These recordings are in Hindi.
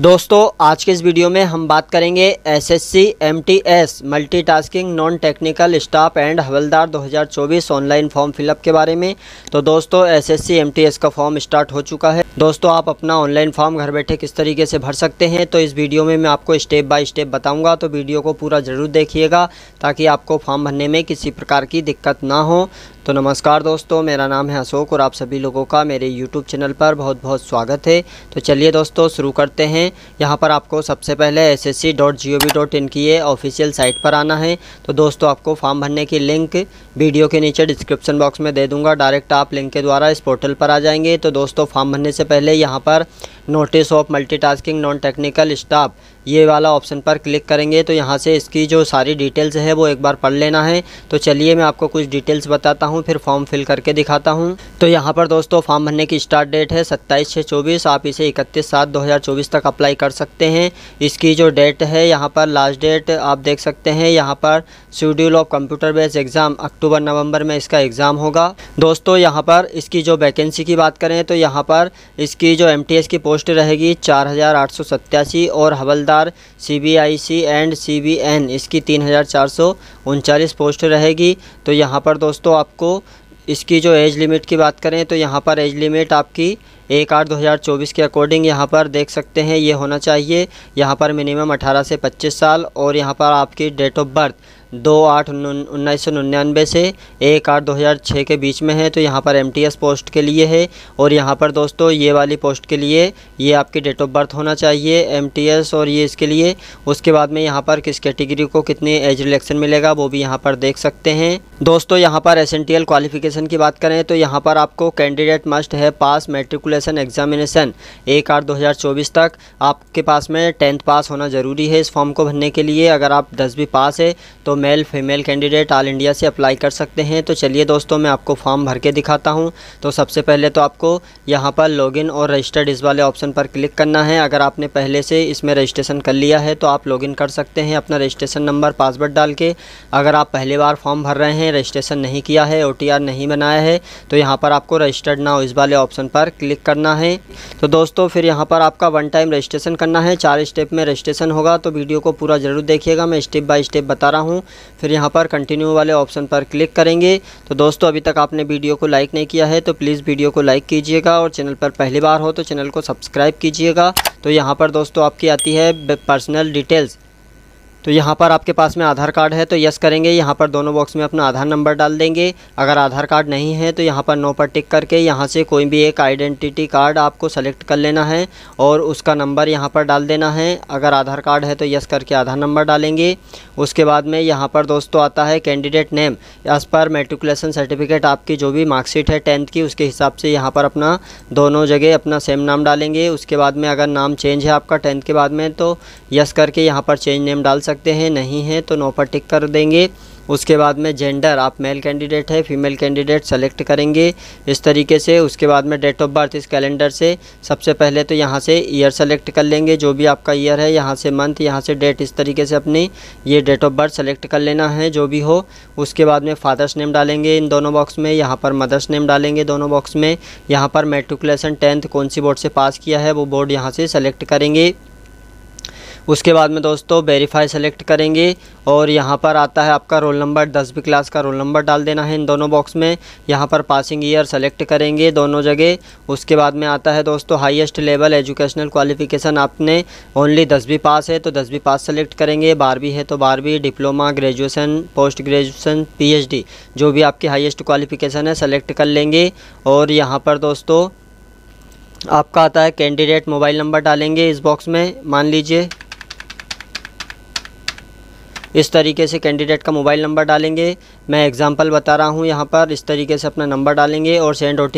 दोस्तों आज के इस वीडियो में हम बात करेंगे SSC MTS multitasking non technical staff and Havaldar 2024 online form fill up के बारे में तो दोस्तों एसएससी एमटीएस का फॉर्म स्टार्ट हो चुका है दोस्तों आप अपना ऑनलाइन फॉर्म घर बैठे किस तरीके से भर सकते हैं तो इस वीडियो में मैं आपको स्टेप बाय स्टेप बताऊँगा तो वीडियो को पूरा ज़रूर देखिएगा ताकि आपको फॉर्म भरने में किसी प्रकार की दिक्कत ना हो तो नमस्कार दोस्तों मेरा नाम है अशोक और आप सभी लोगों का मेरे YouTube चैनल पर बहुत बहुत स्वागत है तो चलिए दोस्तों शुरू करते हैं यहाँ पर आपको सबसे पहले S S C dot G O V dot I N ये ऑफिशियल साइट पर आना है तो दोस्तों आपको फॉर्म भरने की लिंक वीडियो के नीचे डिस्क्रिप्शन बॉक्स में दे दूँगा डायरेक्ट आप लिंक के द्वारा इस पोर्टल पर आ जाएंगे तो दोस्तों फॉर्म भरने से पहले यहाँ पर notice of tasking non technical staff ये वाला ऑप्शन पर क्लिक करेंगे तो यहाँ से इसकी जो सारी डिटेल्स है वो एक बार पढ़ लेना है तो चलिए मैं आपको कुछ डिटेल्स बताता हूँ फिर फॉर्म फिल करके दिखाता हूँ तो यहाँ पर दोस्तों फॉर्म भरने की स्टार्ट डेट है सत्ताईस छः चौबीस आप इसे इकतीस सात दो तक अप्लाई कर सकते हैं इसकी जो डेट है यहाँ पर लास्ट डेट आप देख सकते हैं यहाँ पर schedule of computer based exam October November में इसका एग्ज़ाम होगा दोस्तों यहाँ पर इसकी जो वैकेंसी की बात करें तो यहाँ पर इसकी जो एम की पोस्ट रहेगी चार और हवलदार चार C B I C and C B N इसकी तीन हज़ार चार सौ उनचालीस पोस्ट रहेगी तो यहाँ पर दोस्तों आपको इसकी जो एज लिमिट की बात करें तो यहाँ पर एज लिमिट आपकी एक आठ दो हज़ार चौबीस के अकॉर्डिंग यहाँ पर देख सकते हैं ये होना चाहिए यहाँ पर मिनिमम अठारह से पच्चीस साल और यहाँ पर आपकी डेट ऑफ बर्थ दो आठ उन्नीस सौ निन्यानवे से एक आठ दो हज़ार छः के बीच में है तो यहाँ पर एम पोस्ट के लिए है और यहाँ पर दोस्तों ये वाली पोस्ट के लिए ये आपकी डेट ऑफ बर्थ होना चाहिए एम और ये इसके लिए उसके बाद में यहाँ पर किस कैटेगरी को कितने एज रिलेक्शन मिलेगा वो भी यहाँ पर देख सकते हैं दोस्तों यहाँ पर एस क्वालिफिकेशन की बात करें तो यहाँ पर आपको कैंडिडेट मस्ट है पास मेट्रिकुलेशन एग्जामिनेशन एक आठ दो हज़ार चौबीस तक आपके पास में टेंथ पास होना ज़रूरी है इस फॉर्म को भरने के लिए अगर आप दसवीं पास है तो male female candidate all India से अप्लाई कर सकते हैं तो चलिए दोस्तों मैं आपको फॉर्म भर के दिखाता हूँ तो सबसे पहले तो आपको यहाँ पर लॉगिन और रजिस्टर्ड इस वाले ऑप्शन पर क्लिक करना है अगर आपने पहले से इसमें रजिस्ट्रेशन कर लिया है तो आप लॉगिन कर सकते हैं अपना रजिस्ट्रेशन नंबर पासवर्ड डाल के अगर आप पहली बार फॉर्म भर रहे हैं रजिस्ट्रेशन नहीं किया है ओ नहीं बनाया है तो यहाँ पर आपको रजिस्टर्ड नाउ इस वाले ऑप्शन पर क्लिक करना है तो दोस्तों फिर यहाँ पर आपका वन टाइम रजिस्ट्रेशन करना है चार स्टेप में रजिस्ट्रेशन होगा तो वीडियो को पूरा ज़रूर देखिएगा मैं स्टेप बाय स्टेप बता रहा हूँ फिर यहाँ पर कंटिन्यू वाले ऑप्शन पर क्लिक करेंगे तो दोस्तों अभी तक आपने वीडियो को लाइक नहीं किया है तो प्लीज़ वीडियो को लाइक कीजिएगा और चैनल पर पहली बार हो तो चैनल को सब्सक्राइब कीजिएगा तो यहाँ पर दोस्तों आपकी आती है पर्सनल डिटेल्स तो यहाँ पर आपके पास में आधार कार्ड है तो यस करेंगे यहाँ पर दोनों बॉक्स में अपना आधार नंबर डाल देंगे अगर आधार कार्ड नहीं है तो यहाँ पर नो पर टिक करके यहाँ से कोई भी एक आइडेंटिटी कार्ड आपको सेलेक्ट कर लेना है और उसका नंबर यहाँ पर डाल देना है अगर आधार कार्ड है तो यस करके आधार नंबर डालेंगे उसके बाद में यहाँ पर दोस्तों आता है candidate name as per matriculation certificate आपकी जो भी मार्कशीट है टेंथ की उसके हिसाब से यहाँ पर अपना दोनों जगह अपना सेम नाम डालेंगे उसके बाद में अगर नाम चेंज है आपका टेंथ के बाद में तो यस करके यहाँ पर चेंज नेम डाल सकते सकते हैं नहीं है तो नो पर टिक कर देंगे उसके बाद में जेंडर आप मेल कैंडिडेट है फीमेल कैंडिडेट सेलेक्ट करेंगे इस तरीके से उसके बाद में डेट ऑफ बर्थ इस कैलेंडर से सबसे पहले तो यहाँ से ईयर सेलेक्ट कर लेंगे जो भी आपका ईयर है यहाँ से मंथ यहाँ से डेट इस तरीके से अपनी ये डेट ऑफ बर्थ सेलेक्ट कर लेना है जो भी हो उसके बाद में फादर्स नेम डालेंगे इन दोनों बॉक्स में यहाँ पर मदर्स नेम डालेंगे दोनों बॉक्स में यहाँ पर मेट्रिकुलेसन टेंथ कौन सी बोर्ड से पास किया है वो बोर्ड यहाँ से सेलेक्ट करेंगे उसके बाद में दोस्तों वेरीफाई सेलेक्ट करेंगे और यहाँ पर आता है आपका रोल नंबर दसवीं क्लास का रोल नंबर डाल देना है इन दोनों बॉक्स में यहाँ पर पासिंग ईयर सेलेक्ट करेंगे दोनों जगह उसके बाद में आता है दोस्तों हाईएस्ट लेवल एजुकेशनल क्वालिफिकेशन आपने ओनली दसवीं पास है तो दसवीं पास सेलेक्ट करेंगे बारहवीं है तो बारहवीं diploma graduation post graduation P जो भी आपकी हाइस्ट क्वालिफिकेशन है सेलेक्ट कर लेंगे और यहाँ पर दोस्तों आपका आता है कैंडिडेट मोबाइल नंबर डालेंगे इस बॉक्स में मान लीजिए इस तरीके से कैंडिडेट का मोबाइल नंबर डालेंगे मैं एग्ज़ाम्पल बता रहा हूँ यहाँ पर इस तरीके से अपना नंबर डालेंगे और सेंड ओ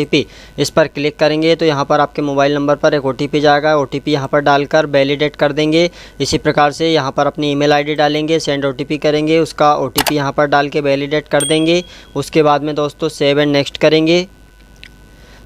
इस पर क्लिक करेंगे तो यहाँ पर आपके मोबाइल नंबर पर एक ओ जाएगा ओ टी यहाँ पर डालकर वैलिडेट कर देंगे इसी प्रकार से यहाँ पर अपनी ईमेल आईडी डालेंगे सेंड ओ करेंगे उसका ओ टी यहाँ पर डाल के वैलीडेट कर देंगे उसके बाद में दोस्तों सेव एंड नेक्स्ट करेंगे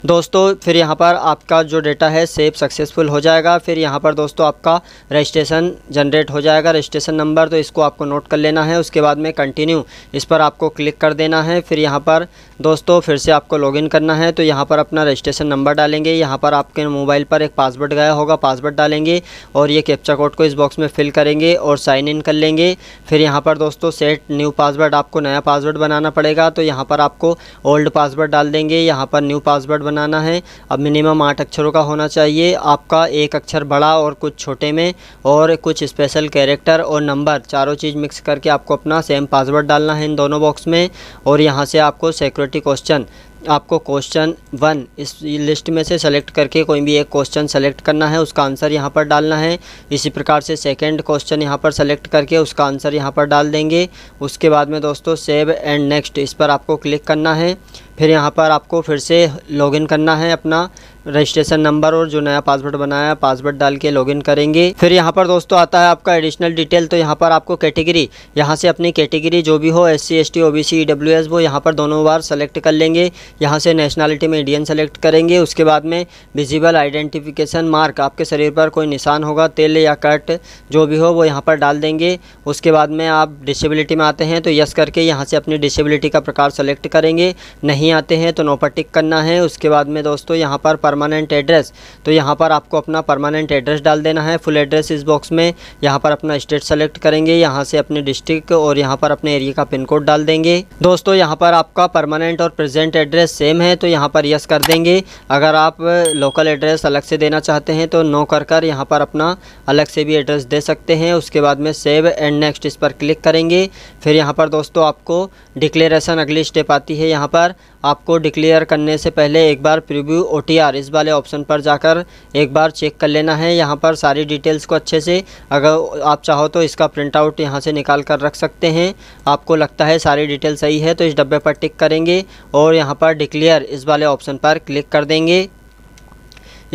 दोस्तों फिर यहाँ पर आपका जो डेटा है सेव सक्सेसफुल हो जाएगा फिर यहाँ पर दोस्तों आपका रजिस्ट्रेशन जनरेट हो जाएगा रजिस्ट्रेशन नंबर तो इसको आपको नोट कर लेना है उसके बाद में कंटिन्यू इस पर आपको क्लिक कर देना है फिर यहाँ पर दोस्तों फिर से आपको लॉगिन करना है तो यहाँ पर अपना रजिस्ट्रेशन नंबर डालेंगे यहाँ पर आपके मोबाइल पर एक पासवर्ड गया होगा पासवर्ड डालेंगे और ये कैप्चा कोड को इस बॉक्स में फिल करेंगे और साइन इन कर लेंगे फिर यहाँ पर दोस्तों सेट न्यू पासवर्ड आपको नया पासवर्ड बनाना पड़ेगा तो यहाँ पर आपको ओल्ड पासवर्ड डाल देंगे यहाँ पर न्यू पासवर्ड बनाना है अब मिनिमम आठ अक्षरों का होना चाहिए आपका एक अक्षर बड़ा और कुछ छोटे में और कुछ स्पेशल कैरेक्टर और नंबर चारों चीज़ मिक्स करके आपको अपना सेम पासवर्ड डालना है इन दोनों बॉक्स में और यहाँ से आपको सिक्योरिटी क्वेश्चन आपको क्वेश्चन वन इस लिस्ट में से सेलेक्ट करके कोई भी एक क्वेश्चन सेलेक्ट करना है उसका आंसर यहाँ पर डालना है इसी प्रकार से सेकंड क्वेश्चन यहाँ पर सेलेक्ट करके उसका आंसर यहाँ पर डाल देंगे उसके बाद में दोस्तों सेव एंड नेक्स्ट इस पर आपको क्लिक करना है फिर यहाँ पर आपको फिर से लॉगिन करना है अपना रजिस्ट्रेशन नंबर और जो नया पासवर्ड बनाया है पासवर्ड डाल के लॉगिन करेंगे फिर यहाँ पर दोस्तों आता है आपका एडिशनल डिटेल तो यहाँ पर आपको कैटेगरी यहाँ से अपनी कैटेगरी जो भी हो S C S T O B C E W S वो यहाँ पर दोनों बार सेलेक्ट कर लेंगे यहाँ से नेशनैलिटी में इंडियन सेलेक्ट करेंगे उसके बाद में विजिबल आइडेंटिफिकेशन मार्क आपके शरीर पर कोई निशान होगा तेल या कट जो भी हो वो यहाँ पर डाल देंगे उसके बाद में आप डिसेबिलिटी में आते हैं तो यस करके यहाँ से अपनी डिसेबिलिटी का प्रकार सेलेक्ट करेंगे नहीं आते हैं तो नोपर टिक करना है उसके बाद में दोस्तों यहाँ पर परमानेंट एड्रेस तो यहाँ पर आपको अपना परमानेंट एड्रेस डाल देना है फुल एड्रेस इस बॉक्स में यहाँ पर अपना स्टेट सेलेक्ट करेंगे यहाँ से अपने डिस्ट्रिक्ट और यहाँ पर अपने एरिया का पिन कोड डाल देंगे दोस्तों यहाँ पर आपका परमानेंट और प्रेजेंट एड्रेस सेम है तो यहाँ पर यस कर देंगे अगर आप लोकल एड्रेस अलग से देना चाहते हैं तो नो कर कर यहाँ पर अपना अलग से भी एड्रेस दे सकते हैं उसके बाद में सेव एंड नेक्स्ट इस पर क्लिक करेंगे फिर यहाँ पर दोस्तों आपको डिक्लेरेशन अगली स्टेप आती है यहाँ पर आपको डिक्लेयर करने से पहले एक बार प्रीव्यू ओ इस वाले ऑप्शन पर जाकर एक बार चेक कर लेना है यहाँ पर सारी डिटेल्स को अच्छे से अगर आप चाहो तो इसका प्रिंट आउट यहाँ से निकाल कर रख सकते हैं आपको लगता है सारी डिटेल सही है तो इस डब्बे पर टिक करेंगे और यहाँ पर डिक्लेयर इस वाले ऑप्शन पर क्लिक कर देंगे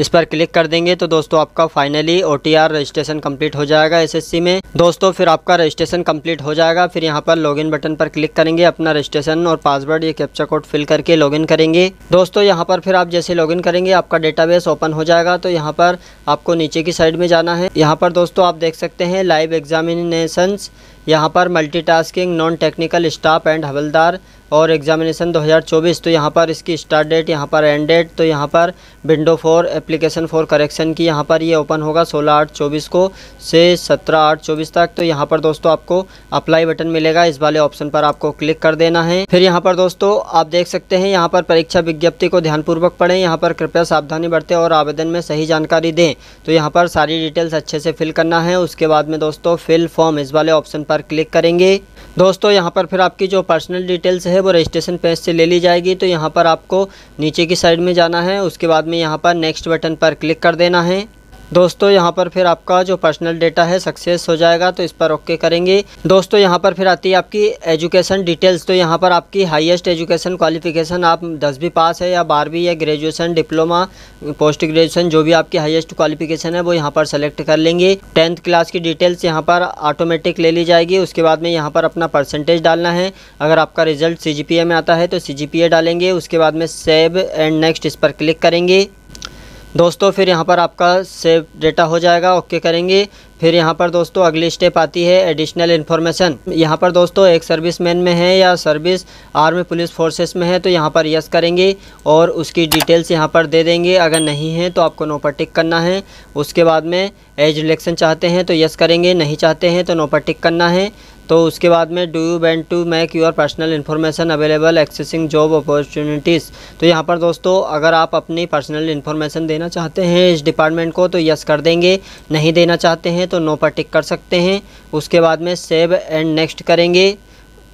इस पर क्लिक कर देंगे तो दोस्तों आपका फाइनली ओ रजिस्ट्रेशन कम्प्लीट हो जाएगा एस में दोस्तों फिर आपका रजिस्ट्रेशन कम्प्लीट हो जाएगा फिर यहाँ पर लॉगिन बटन पर क्लिक करेंगे अपना रजिस्ट्रेशन और पासवर्ड या कैप्चा कोड फिल करके लॉगिन करेंगे दोस्तों यहाँ पर फिर आप जैसे लॉगिन करेंगे आपका डेटाबेस ओपन हो जाएगा तो यहाँ पर आपको नीचे की साइड में जाना है यहाँ पर दोस्तों आप देख सकते हैं लाइव एग्जामिनेशंस यहाँ पर multitasking non technical staff and Havaldar और एग्ज़ामिनेशन 2024 तो यहाँ पर इसकी स्टार्ट डेट यहाँ पर एंड डेट तो यहाँ पर window for application for correction की यहाँ पर ये यह ओपन होगा 16 आठ चौबीस को से 17 आठ चौबीस तक तो यहाँ पर दोस्तों आपको अप्लाई बटन मिलेगा इस वाले ऑप्शन पर आपको क्लिक कर देना है फिर यहाँ पर दोस्तों आप देख सकते हैं यहाँ पर परीक्षा विज्ञप्ति को ध्यानपूर्वक पढ़ें यहाँ पर कृपया सावधानी बरतें और आवेदन में सही जानकारी दें तो यहाँ पर सारी डिटेल्स अच्छे से फिल करना है उसके बाद में दोस्तों फिल फॉर्म इस वाले ऑप्शन पर क्लिक करेंगे दोस्तों यहाँ पर फिर आपकी जो पर्सनल डिटेल्स है वो रजिस्ट्रेशन पेज से ले ली जाएगी तो यहाँ पर आपको नीचे की साइड में जाना है उसके बाद में यहाँ पर नेक्स्ट बटन पर क्लिक कर देना है दोस्तों यहाँ पर फिर आपका जो पर्सनल डेटा है सक्सेस हो जाएगा तो इस पर ओके करेंगे दोस्तों यहाँ पर फिर आती है आपकी एजुकेशन डिटेल्स तो यहाँ पर आपकी हाईएस्ट एजुकेशन क्वालिफिकेशन आप दसवीं पास है या बारहवीं या ग्रेजुएशन डिप्लोमा पोस्ट ग्रेजुएशन जो भी आपकी हाईएस्ट क्वालिफिकेशन है वो यहाँ पर सेलेक्ट कर लेंगे टेंथ क्लास की डिटेल्स यहाँ पर ऑटोमेटिक ले ली जाएगी उसके बाद में यहाँ पर अपना परसेंटेज डालना है अगर आपका रिजल्ट सी में आता है तो सी डालेंगे उसके बाद में सेव एंड नेक्स्ट इस पर क्लिक करेंगे दोस्तों फिर यहाँ पर आपका सेव डेटा हो जाएगा ओके करेंगे फिर यहाँ पर दोस्तों अगली स्टेप आती है एडिशनल इन्फॉर्मेशन यहाँ पर दोस्तों एक सर्विस मैन में है या सर्विस आर्मी पुलिस फोर्सेस में है तो यहाँ पर यस करेंगे और उसकी डिटेल्स यहाँ पर दे देंगे अगर नहीं है तो आपको नो पर टिक करना है उसके बाद में एज रिलेक्शन चाहते हैं तो यस करेंगे नहीं चाहते हैं तो नो पर टिक करना है तो उसके बाद में do you went to make your personal information available accessing job opportunities तो यहाँ पर दोस्तों अगर आप अपनी पर्सनल इन्फॉर्मेशन देना चाहते हैं इस डिपार्टमेंट को तो यस कर देंगे नहीं देना चाहते हैं तो नो पर टिक कर सकते हैं उसके बाद में सेव एंड नेक्स्ट करेंगे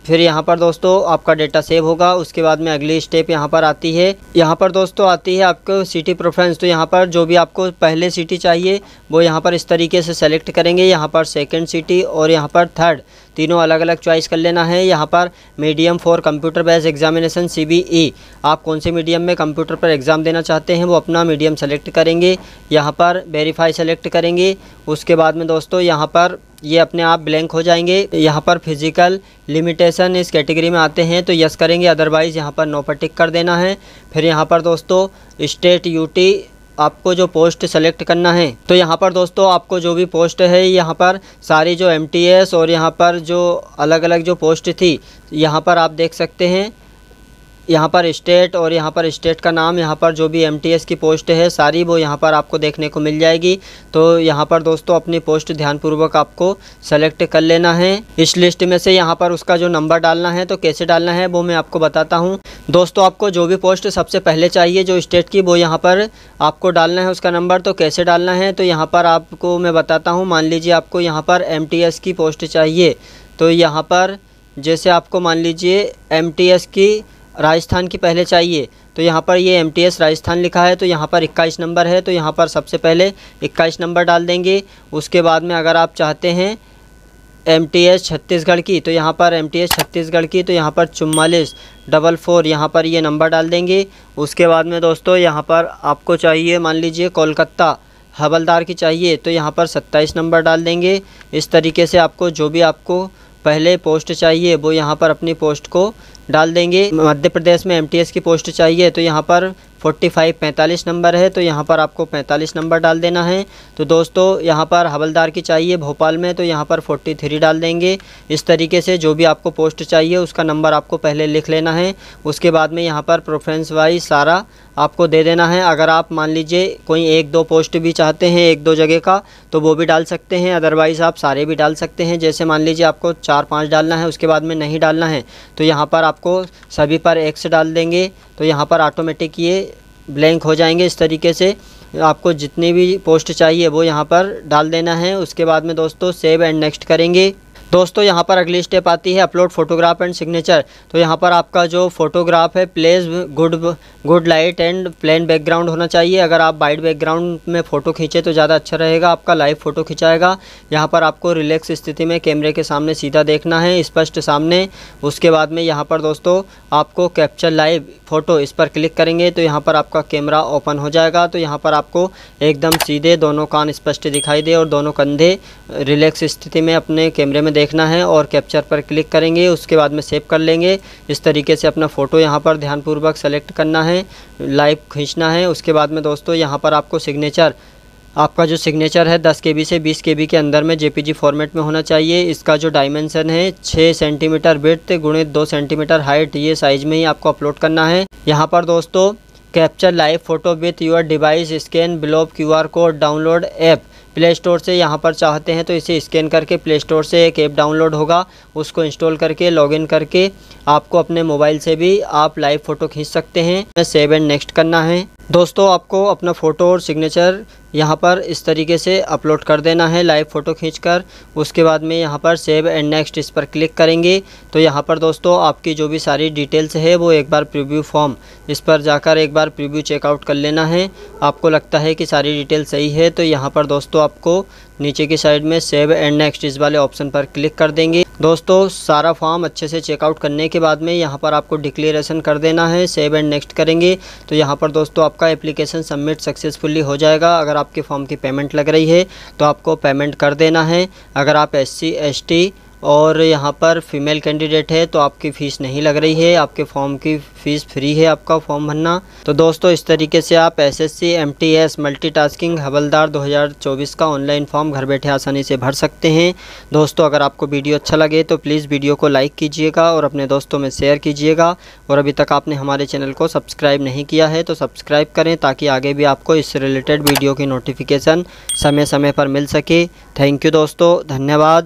फिर यहाँ पर दोस्तों आपका डेटा सेव होगा उसके बाद में अगली स्टेप यहाँ पर आती है यहाँ पर दोस्तों आती है आपको सिटी प्रेफरेंस तो यहाँ पर जो भी आपको पहले सिटी चाहिए वो यहाँ पर इस तरीके से सेलेक्ट करेंगे यहाँ पर सेकंड सिटी और यहाँ पर थर्ड तीनों अलग अलग चॉइस कर लेना है यहाँ पर medium for computer based examination सी आप कौन से मीडियम में कंप्यूटर पर एग्ज़ाम देना चाहते हैं वो अपना मीडियम सेलेक्ट करेंगे यहाँ पर वेरीफाई सेलेक्ट करेंगे उसके बाद में दोस्तों यहाँ पर ये अपने आप ब्लैंक हो जाएंगे यहाँ पर फिजिकल लिमिटेशन इस कैटेगरी में आते हैं तो यस करेंगे अदरवाइज़ यहाँ पर नो पर टिक कर देना है फिर यहाँ पर दोस्तों स्टेट यूटी आपको जो पोस्ट सेलेक्ट करना है तो यहाँ पर दोस्तों आपको जो भी पोस्ट है यहाँ पर सारी जो एम और यहाँ पर जो अलग अलग जो पोस्ट थी यहाँ पर आप देख सकते हैं यहाँ पर स्टेट और यहाँ पर स्टेट का नाम यहाँ पर जो भी एमटीएस की पोस्ट है सारी वो यहाँ पर आपको देखने को मिल जाएगी तो यहाँ पर दोस्तों अपनी पोस्ट ध्यानपूर्वक आपको सेलेक्ट कर लेना है इस लिस्ट में से यहाँ पर उसका जो नंबर डालना है तो कैसे डालना है वो मैं आपको बताता हूँ दोस्तों आपको जो भी पोस्ट सबसे पहले चाहिए जो स्टेट की वो यहाँ पर आपको डालना है उसका नंबर तो कैसे डालना है तो यहाँ पर आपको मैं बताता हूँ मान लीजिए आपको यहाँ पर एम की पोस्ट चाहिए तो यहाँ पर जैसे आपको मान लीजिए एम की राजस्थान की पहले चाहिए तो यहाँ पर ये एम राजस्थान लिखा है तो यहाँ पर इक्कीस नंबर है तो यहाँ पर सबसे पहले इक्कीस नंबर डाल देंगे उसके बाद में अगर आप चाहते हैं एम टी एस छत्तीसगढ़ की तो यहाँ पर एम टी एस छत्तीसगढ़ की तो यहाँ पर चुम्मालीस डबल फोर यहाँ पर ये नंबर डाल देंगे उसके बाद में दोस्तों यहाँ पर आपको चाहिए मान लीजिए कोलकाता हवलदार की चाहिए तो यहाँ पर सत्ताईस नंबर डाल देंगे इस तरीके से आपको जो भी आपको पहले पोस्ट चाहिए वो यहाँ पर अपनी पोस्ट को डाल देंगे मध्य प्रदेश में एमटीएस की पोस्ट चाहिए तो यहाँ पर फोर्टी फाइव पैंतालीस नंबर है तो यहाँ पर आपको पैंतालीस नंबर डाल देना है तो दोस्तों यहाँ पर हवलदार की चाहिए भोपाल में तो यहाँ पर फोर्टी थ्री डाल देंगे इस तरीके से जो भी आपको पोस्ट चाहिए उसका नंबर आपको पहले लिख लेना है उसके बाद में यहाँ पर प्रोफ्रेंस वाइज सारा आपको दे देना है अगर आप मान लीजिए कोई एक दो पोस्ट भी चाहते हैं एक दो जगह का तो वो भी डाल सकते हैं अदरवाइज़ आप सारे भी डाल सकते हैं जैसे मान लीजिए आपको चार पाँच डालना है उसके बाद में नहीं डालना है तो यहाँ पर आपको सभी पर एक्स डाल देंगे तो यहाँ पर ऑटोमेटिक ये ब्लैंक हो जाएंगे इस तरीके से आपको जितनी भी पोस्ट चाहिए वो यहाँ पर डाल देना है उसके बाद में दोस्तों सेव एंड नेक्स्ट करेंगे दोस्तों यहाँ पर अगली स्टेप आती है अपलोड फोटोग्राफ एंड सिग्नेचर तो यहाँ पर आपका जो फोटोग्राफ है place good good light and plain background होना चाहिए अगर आप वाइट बैकग्राउंड में फ़ोटो खींचे तो ज़्यादा अच्छा रहेगा आपका लाइव फ़ोटो खिंचाएगा यहाँ पर आपको रिलैक्स स्थिति में कैमरे के सामने सीधा देखना है स्पष्ट सामने उसके बाद में यहाँ पर दोस्तों आपको कैप्चर लाइव फ़ोटो इस पर क्लिक करेंगे तो यहाँ पर आपका कैमरा ओपन हो जाएगा तो यहाँ पर आपको एकदम सीधे दोनों कान स्पष्ट दिखाई दे और दोनों कंधे रिलैक्स स्थिति में अपने कैमरे में देखना है और कैप्चर पर क्लिक करेंगे उसके बाद में सेव कर लेंगे इस तरीके से अपना फ़ोटो यहाँ पर ध्यानपूर्वक सेलेक्ट करना है लाइव खींचना है उसके बाद में दोस्तों यहाँ पर आपको सिग्नेचर आपका जो सिग्नेचर है 10 के से 20 के के अंदर में जेपीजी फॉर्मेट में होना चाहिए इसका जो डायमेंशन है 6 सेंटीमीटर ब्रथ गुणित दो सेंटीमीटर हाइट ये साइज़ में ही आपको अपलोड करना है यहाँ पर दोस्तों capture live photo with your device scan below QR code download app play store से यहाँ पर चाहते हैं तो इसे स्कैन करके प्ले स्टोर से एक ऐप डाउनलोड होगा उसको इंस्टॉल करके लॉगिन करके आपको अपने मोबाइल से भी आप लाइव फ़ोटो खींच सकते हैं सेव एंड नेक्स्ट करना है दोस्तों आपको अपना फ़ोटो और सिग्नेचर यहाँ पर इस तरीके से अपलोड कर देना है लाइव फ़ोटो खींचकर उसके बाद में यहाँ पर सेव एंड नेक्स्ट इस पर क्लिक करेंगे तो यहाँ पर दोस्तों आपकी जो भी सारी डिटेल्स है वो एक बार प्रीव्यू फॉर्म इस पर जाकर एक बार प्रीव्यू चेकआउट कर लेना है आपको लगता है कि सारी डिटेल सही है तो यहाँ पर दोस्तों आपको नीचे की साइड में सेव एंड नेक्स्ट इस वाले ऑप्शन पर क्लिक कर देंगे दोस्तों सारा फॉर्म अच्छे से चेकआउट करने के बाद में यहाँ पर आपको डिक्लेरेशन कर देना है सेव एंड नेक्स्ट करेंगे तो यहाँ पर दोस्तों आपका एप्लीकेशन सबमिट सक्सेसफुली हो जाएगा अगर आपके फॉर्म की पेमेंट लग रही है तो आपको पेमेंट कर देना है अगर आप एस सी और यहाँ पर फीमेल कैंडिडेट है तो आपकी फ़ीस नहीं लग रही है आपके फॉर्म की फ़ीस फ्री है आपका फॉर्म भरना तो दोस्तों इस तरीके से आप S S C M T S multitasking Havaldar 2024 का ऑनलाइन फॉर्म घर बैठे आसानी से भर सकते हैं दोस्तों अगर आपको वीडियो अच्छा लगे तो प्लीज़ वीडियो को लाइक कीजिएगा और अपने दोस्तों में शेयर कीजिएगा और अभी तक आपने हमारे चैनल को सब्सक्राइब नहीं किया है तो सब्सक्राइब करें ताकि आगे भी आपको इससे रिलेटेड वीडियो की नोटिफिकेशन समय समय पर मिल सके थैंक यू दोस्तों धन्यवाद